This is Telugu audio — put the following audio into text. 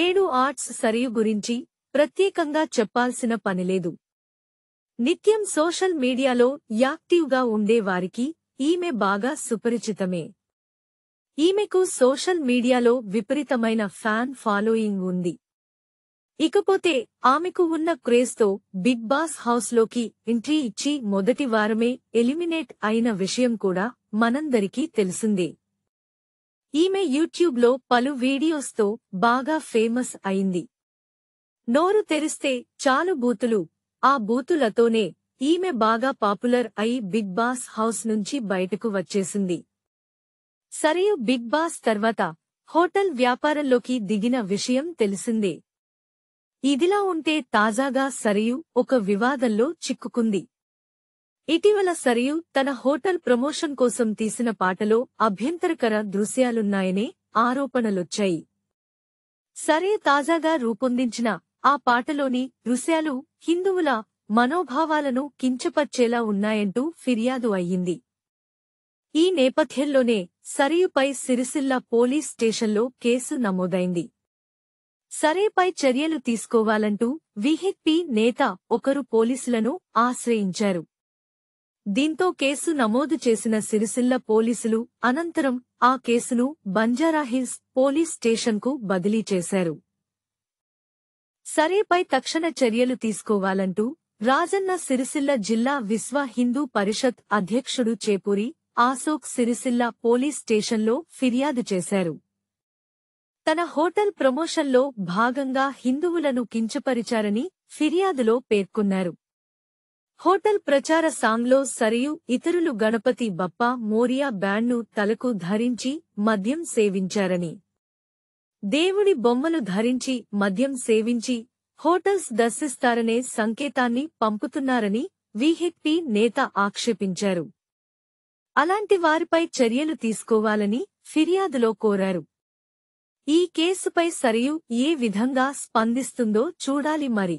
ఏడు ఆర్ట్స్ సరియు గురించి ప్రత్యేకంగా చెప్పాల్సిన పనిలేదు నిత్యం సోషల్ మీడియాలో యాక్టివ్గా ఉండేవారికి ఈమె బాగా సుపరిచితమే ఈమెకు సోషల్ మీడియాలో విపరీతమైన ఫ్యాన్ ఫాలోయింగ్ ఉంది ఇకపోతే ఆమెకు ఉన్న క్రేజ్తో బిగ్ బాస్ హౌస్లోకి ఎంట్రీ ఇచ్చి మొదటి వారమే ఎలిమినేట్ అయిన విషయం కూడా మనందరికీ తెలిసిందే ఈమె యూట్యూబ్లో పలు వీడియోస్తో బాగా ఫేమస్ అయింది నోరు తెరిస్తే చాలు బూతులు ఆ బూతులతోనే ఈమె బాగా పాపులర్ అయి బిగ్ బాస్ హౌస్ నుంచి బయటకు వచ్చేసింది సరియు బిగ్ బాస్ తర్వాత హోటల్ వ్యాపారంలోకి దిగిన విషయం తెలిసిందే ఇదిలా ఉంటే తాజాగా సరియు ఒక వివాదంలో చిక్కుకుంది ఇటీవల సరియు తన హోటల్ ప్రమోషన్ కోసం తీసిన పాటలో అభ్యంతరకర దృశ్యాలున్నాయనే ఆరోపణలొచ్చాయి సరే తాజాగా రూపొందించిన ఆ పాటలోని దృశ్యాలు హిందువుల మనోభావాలను కించపర్చేలా ఉన్నాయంటూ ఫిర్యాదు అయ్యింది ఈ నేపథ్యంలోనే సరియుపై సిరిసిల్ల పోలీస్ స్టేషన్లో కేసు నమోదైంది సరేపై చర్యలు తీసుకోవాలంటూ విహెచ్పి నేత ఒకరు పోలీసులను ఆశ్రయించారు దీంతో కేసు నమోదు చేసిన సిరిసిల్ల పోలీసులు అనంతరం ఆ కేసును బంజారాహిల్స్ పోలీస్ స్టేషన్కు బదిలీ చేశారు సరేపై తక్షణ చర్యలు తీసుకోవాలంటూ రాజన్న సిరిసిల్ల జిల్లా విశ్వ హిందూ పరిషత్ అధ్యక్షుడు చేపూరి ఆశోక్ సిరిసిల్ల పోలీస్ స్టేషన్లో ఫిర్యాదు చేశారు తన హోటల్ ప్రమోషన్లో భాగంగా హిందువులను కించపరిచారని ఫిర్యాదులో పేర్కొన్నారు హోటల్ ప్రచార సాంగ్లో సరియు ఇతరులు గణపతి బప్ప మోరియా బ్యాండ్ను తలకు ధరించి మద్యం సేవించారని దేవుడి బొమ్మలు ధరించి మద్యం సేవించి హోటల్స్ దర్శిస్తారనే సంకేతాన్ని పంపుతున్నారని విహెచ్పి నేత ఆక్షేపించారు అలాంటి వారిపై చర్యలు తీసుకోవాలని ఫిర్యాదులో కోరారు ఈ కేసుపై సరియు ఏ విధంగా స్పందిస్తుందో చూడాలి మరి